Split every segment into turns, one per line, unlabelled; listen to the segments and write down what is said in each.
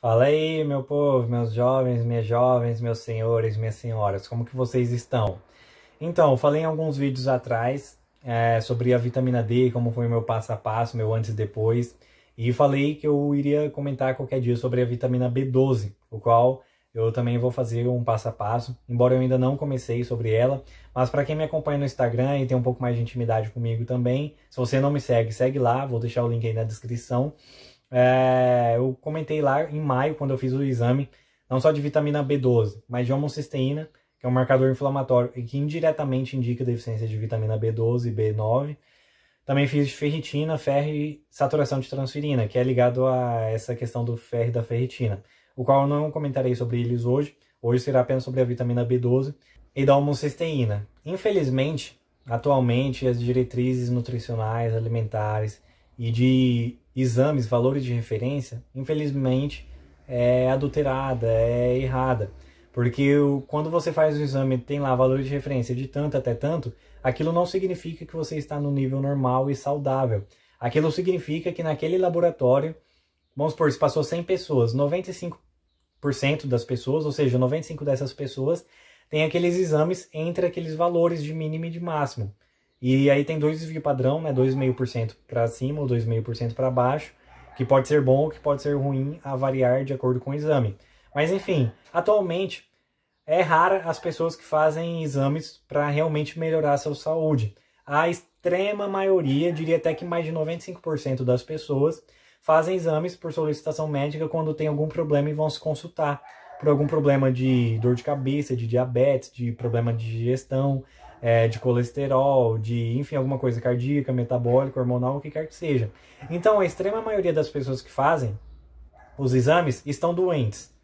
Fala aí, meu povo, meus jovens, minhas jovens, meus senhores, minhas senhoras, como que vocês estão? Então, falei em alguns vídeos atrás é, sobre a vitamina D, como foi meu passo a passo, meu antes e depois, e falei que eu iria comentar qualquer dia sobre a vitamina B12, o qual eu também vou fazer um passo a passo, embora eu ainda não comecei sobre ela, mas para quem me acompanha no Instagram e tem um pouco mais de intimidade comigo também, se você não me segue, segue lá, vou deixar o link aí na descrição. É, eu comentei lá em maio, quando eu fiz o exame, não só de vitamina B12, mas de homocisteína, que é um marcador inflamatório e que indiretamente indica deficiência de vitamina B12 e B9. Também fiz ferritina, ferro e saturação de transferina, que é ligado a essa questão do ferro e da ferritina, o qual eu não comentarei sobre eles hoje. Hoje será apenas sobre a vitamina B12 e da homocisteína. Infelizmente, atualmente, as diretrizes nutricionais, alimentares e de exames, valores de referência, infelizmente é adulterada, é errada. Porque quando você faz o exame tem lá valores de referência de tanto até tanto, aquilo não significa que você está no nível normal e saudável. Aquilo significa que naquele laboratório, vamos supor, se passou 100 pessoas, 95% das pessoas, ou seja, 95 dessas pessoas, tem aqueles exames entre aqueles valores de mínimo e de máximo. E aí tem dois desvio padrão, né? 2,5% para cima ou 2,5% para baixo, que pode ser bom ou que pode ser ruim a variar de acordo com o exame. Mas enfim, atualmente é rara as pessoas que fazem exames para realmente melhorar a sua saúde. A extrema maioria, diria até que mais de 95% das pessoas fazem exames por solicitação médica quando tem algum problema e vão se consultar por algum problema de dor de cabeça, de diabetes, de problema de digestão, é, de colesterol, de, enfim, alguma coisa cardíaca, metabólica, hormonal, o que quer que seja. Então, a extrema maioria das pessoas que fazem os exames estão doentes.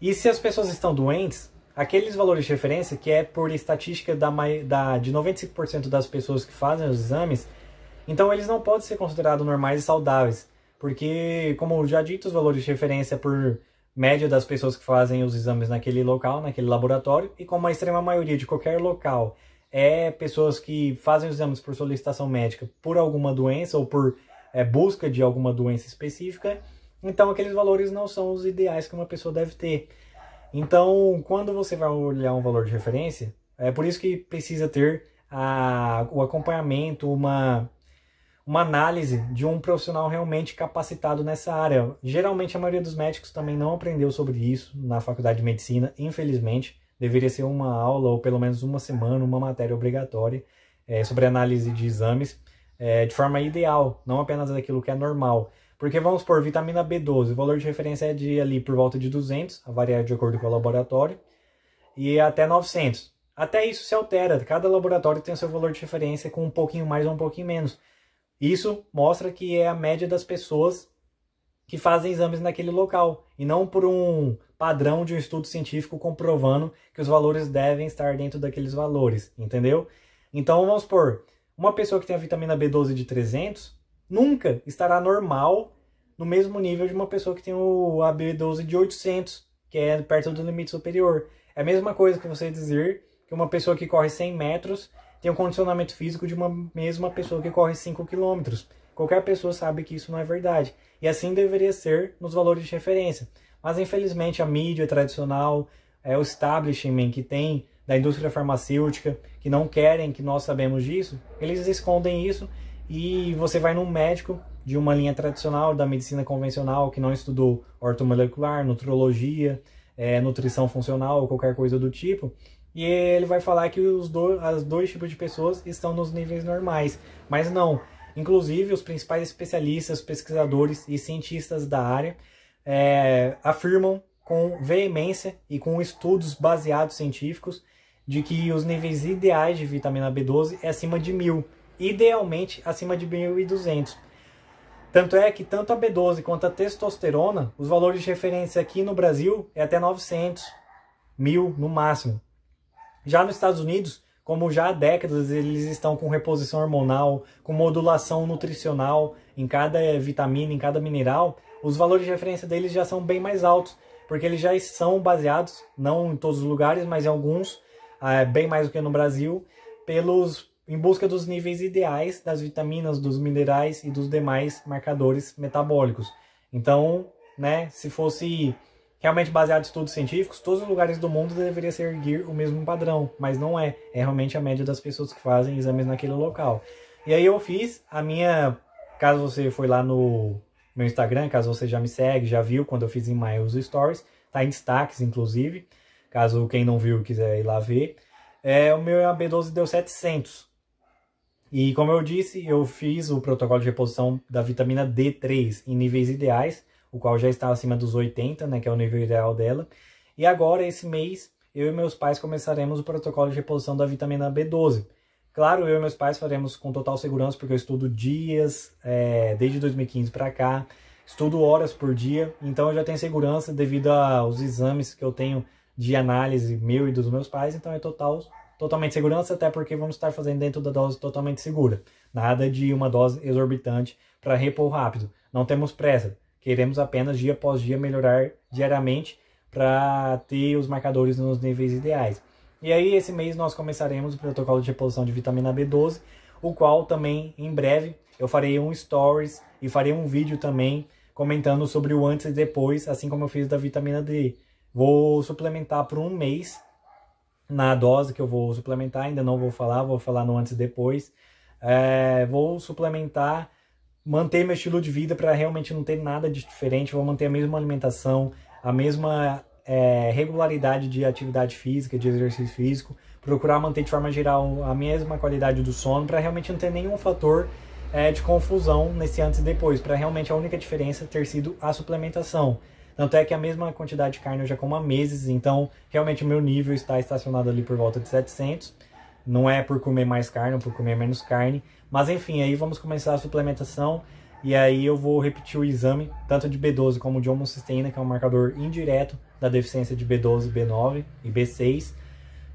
E se as pessoas estão doentes, aqueles valores de referência, que é por estatística da, da, de 95% das pessoas que fazem os exames, então eles não podem ser considerados normais e saudáveis. Porque, como já dito, os valores de referência é por média das pessoas que fazem os exames naquele local, naquele laboratório, e como a extrema maioria de qualquer local é pessoas que fazem os exames por solicitação médica por alguma doença ou por é, busca de alguma doença específica, então aqueles valores não são os ideais que uma pessoa deve ter. Então, quando você vai olhar um valor de referência, é por isso que precisa ter a, o acompanhamento, uma uma análise de um profissional realmente capacitado nessa área. Geralmente a maioria dos médicos também não aprendeu sobre isso na faculdade de medicina, infelizmente. Deveria ser uma aula ou pelo menos uma semana, uma matéria obrigatória é, sobre análise de exames é, de forma ideal, não apenas daquilo que é normal. Porque vamos por vitamina B12, o valor de referência é de ali por volta de 200, a variar de acordo com o laboratório, e até 900. Até isso se altera, cada laboratório tem o seu valor de referência com um pouquinho mais ou um pouquinho menos. Isso mostra que é a média das pessoas que fazem exames naquele local, e não por um padrão de um estudo científico comprovando que os valores devem estar dentro daqueles valores, entendeu? Então vamos supor, uma pessoa que tem a vitamina B12 de 300 nunca estará normal no mesmo nível de uma pessoa que tem o, ab B12 de 800, que é perto do limite superior. É a mesma coisa que você dizer que uma pessoa que corre 100 metros tem o um condicionamento físico de uma mesma pessoa que corre 5 km. Qualquer pessoa sabe que isso não é verdade. E assim deveria ser nos valores de referência. Mas infelizmente a mídia tradicional, é o establishment que tem da indústria farmacêutica, que não querem que nós sabemos disso, eles escondem isso e você vai num médico de uma linha tradicional da medicina convencional que não estudou ortomolecular, nutrologia, é, nutrição funcional ou qualquer coisa do tipo, e ele vai falar que os do, as dois tipos de pessoas estão nos níveis normais, mas não. Inclusive, os principais especialistas, pesquisadores e cientistas da área é, afirmam com veemência e com estudos baseados científicos de que os níveis ideais de vitamina B12 é acima de 1000, idealmente acima de 1200. Tanto é que tanto a B12 quanto a testosterona, os valores de referência aqui no Brasil é até 900, 1000 no máximo. Já nos Estados Unidos, como já há décadas eles estão com reposição hormonal, com modulação nutricional em cada vitamina, em cada mineral, os valores de referência deles já são bem mais altos, porque eles já são baseados, não em todos os lugares, mas em alguns, eh, bem mais do que no Brasil, pelos em busca dos níveis ideais das vitaminas, dos minerais e dos demais marcadores metabólicos. Então, né, se fosse realmente baseado em estudos científicos, todos os lugares do mundo deveria seguir o mesmo padrão, mas não é. É realmente a média das pessoas que fazem exames naquele local. E aí eu fiz a minha. Caso você foi lá no meu Instagram, caso você já me segue, já viu quando eu fiz em maio os stories, tá em destaques, inclusive. Caso quem não viu quiser ir lá ver. É, o meu é AB12 deu 700. E como eu disse, eu fiz o protocolo de reposição da vitamina D3 em níveis ideais o qual já está acima dos 80, né, que é o nível ideal dela. E agora, esse mês, eu e meus pais começaremos o protocolo de reposição da vitamina B12. Claro, eu e meus pais faremos com total segurança, porque eu estudo dias, é, desde 2015 para cá, estudo horas por dia, então eu já tenho segurança devido aos exames que eu tenho de análise meu e dos meus pais, então é total, totalmente segurança, até porque vamos estar fazendo dentro da dose totalmente segura. Nada de uma dose exorbitante para repor rápido. Não temos pressa. Queremos apenas dia após dia melhorar diariamente para ter os marcadores nos níveis ideais. E aí, esse mês, nós começaremos o protocolo de reposição de vitamina B12, o qual também, em breve, eu farei um stories e farei um vídeo também comentando sobre o antes e depois, assim como eu fiz da vitamina D. Vou suplementar por um mês na dose que eu vou suplementar, ainda não vou falar, vou falar no antes e depois. É, vou suplementar manter meu estilo de vida para realmente não ter nada de diferente, vou manter a mesma alimentação, a mesma é, regularidade de atividade física, de exercício físico, procurar manter de forma geral a mesma qualidade do sono para realmente não ter nenhum fator é, de confusão nesse antes e depois, para realmente a única diferença ter sido a suplementação. Tanto é que a mesma quantidade de carne eu já como há meses, então realmente o meu nível está estacionado ali por volta de 700 não é por comer mais carne ou por comer menos carne. Mas enfim, aí vamos começar a suplementação. E aí eu vou repetir o exame, tanto de B12 como de homocisteína, que é um marcador indireto da deficiência de B12, B9 e B6.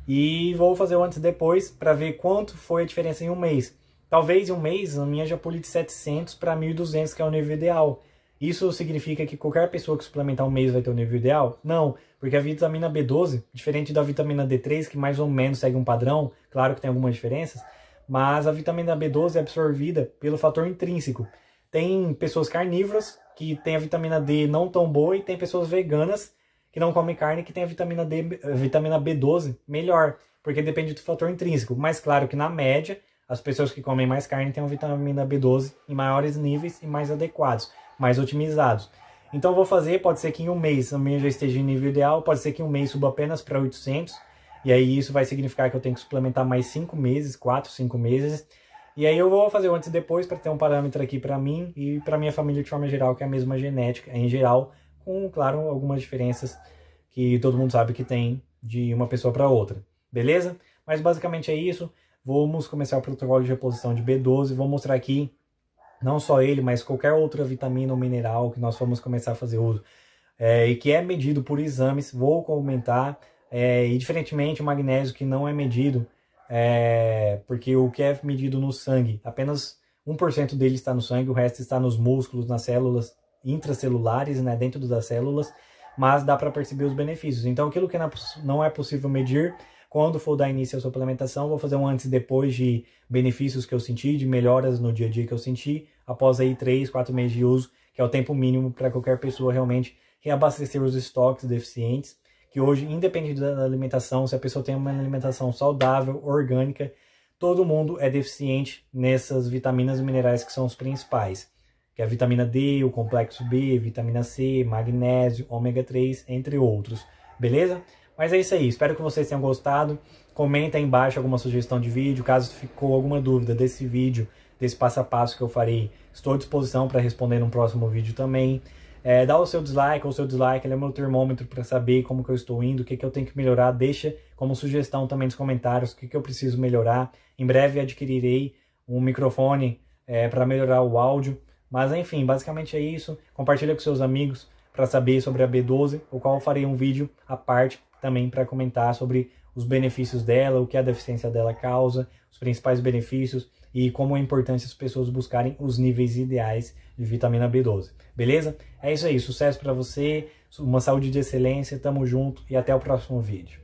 E vou fazer o antes e depois para ver quanto foi a diferença em um mês. Talvez em um mês a minha já pule de 700 para 1.200, que é o nível ideal. Isso significa que qualquer pessoa que suplementar um mês vai ter o nível ideal? Não, porque a vitamina B12, diferente da vitamina D3, que mais ou menos segue um padrão, claro que tem algumas diferenças, mas a vitamina B12 é absorvida pelo fator intrínseco. Tem pessoas carnívoras que têm a vitamina D não tão boa e tem pessoas veganas que não comem carne que têm a vitamina, D, a vitamina B12 melhor, porque depende do fator intrínseco. Mas claro que na média, as pessoas que comem mais carne têm a vitamina B12 em maiores níveis e mais adequados mais otimizados. Então vou fazer, pode ser que em um mês a minha já esteja em nível ideal, pode ser que em um mês suba apenas para 800, e aí isso vai significar que eu tenho que suplementar mais 5 meses, 4, 5 meses, e aí eu vou fazer o antes e depois para ter um parâmetro aqui para mim e para minha família de forma geral, que é a mesma genética em geral, com, claro, algumas diferenças que todo mundo sabe que tem de uma pessoa para outra, beleza? Mas basicamente é isso, vamos começar o protocolo de reposição de B12, vou mostrar aqui não só ele, mas qualquer outra vitamina ou mineral que nós formos começar a fazer uso é, e que é medido por exames, vou comentar. É, e diferentemente o magnésio que não é medido, é, porque o que é medido no sangue, apenas 1% dele está no sangue, o resto está nos músculos, nas células intracelulares, né, dentro das células, mas dá para perceber os benefícios. Então aquilo que não é, é possível medir, quando for dar início à suplementação, vou fazer um antes e depois de benefícios que eu senti, de melhoras no dia a dia que eu senti, após aí 3, 4 meses de uso, que é o tempo mínimo para qualquer pessoa realmente reabastecer os estoques deficientes, que hoje, independente da alimentação, se a pessoa tem uma alimentação saudável, orgânica, todo mundo é deficiente nessas vitaminas e minerais que são os principais, que é a vitamina D, o complexo B, vitamina C, magnésio, ômega 3, entre outros. Beleza? Mas é isso aí, espero que vocês tenham gostado. Comenta aí embaixo alguma sugestão de vídeo, caso ficou alguma dúvida desse vídeo, desse passo a passo que eu farei, estou à disposição para responder no próximo vídeo também. É, dá o seu dislike ou o seu dislike, ele é meu termômetro para saber como que eu estou indo, o que, que eu tenho que melhorar, deixa como sugestão também nos comentários o que, que eu preciso melhorar. Em breve adquirirei um microfone é, para melhorar o áudio, mas enfim, basicamente é isso. Compartilha com seus amigos para saber sobre a B12, o qual eu farei um vídeo à parte também para comentar sobre os benefícios dela, o que a deficiência dela causa, os principais benefícios e como é importante as pessoas buscarem os níveis ideais de vitamina B12. Beleza? É isso aí, sucesso para você, uma saúde de excelência, tamo junto e até o próximo vídeo.